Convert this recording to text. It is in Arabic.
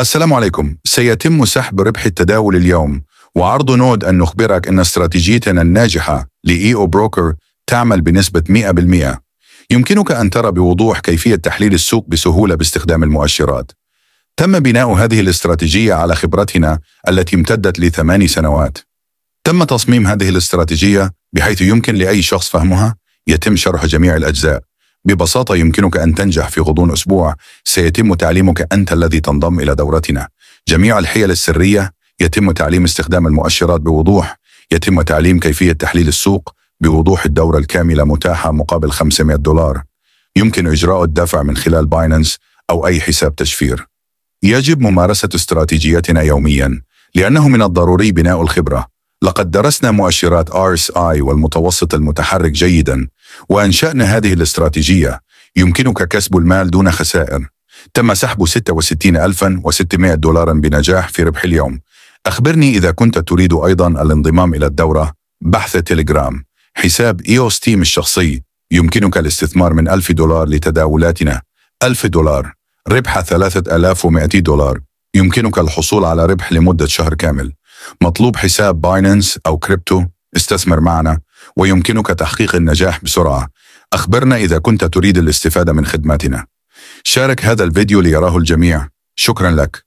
السلام عليكم سيتم سحب ربح التداول اليوم وعرض نود أن نخبرك أن استراتيجيتنا الناجحة لإي أو بروكر تعمل بنسبة 100% يمكنك أن ترى بوضوح كيفية تحليل السوق بسهولة باستخدام المؤشرات تم بناء هذه الاستراتيجية على خبرتنا التي امتدت لثماني سنوات تم تصميم هذه الاستراتيجية بحيث يمكن لأي شخص فهمها يتم شرح جميع الأجزاء ببساطة يمكنك أن تنجح في غضون أسبوع سيتم تعليمك أنت الذي تنضم إلى دورتنا جميع الحيل السرية يتم تعليم استخدام المؤشرات بوضوح يتم تعليم كيفية تحليل السوق بوضوح الدورة الكاملة متاحة مقابل 500 دولار يمكن إجراء الدفع من خلال بايننس أو أي حساب تشفير يجب ممارسة استراتيجيتنا يومياً لأنه من الضروري بناء الخبرة لقد درسنا مؤشرات RSI والمتوسط المتحرك جيداً وأنشأنا هذه الاستراتيجية يمكنك كسب المال دون خسائر تم سحب 66600 دولارا بنجاح في ربح اليوم أخبرني إذا كنت تريد أيضا الانضمام إلى الدورة بحث تيليجرام حساب إيوس تيم الشخصي يمكنك الاستثمار من 1000 دولار لتداولاتنا 1000 دولار ربح 3200 دولار يمكنك الحصول على ربح لمدة شهر كامل مطلوب حساب بايننس أو كريبتو استثمر معنا ويمكنك تحقيق النجاح بسرعة أخبرنا إذا كنت تريد الاستفادة من خدماتنا شارك هذا الفيديو ليراه الجميع شكرا لك